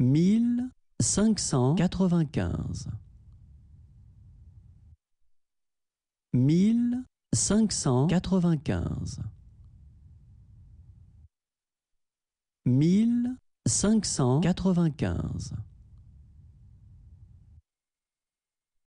mille cinq cent quatre-vingt-quinze mille cinq cent quatre-vingt-quinze mille cinq cent quatre-vingt-quinze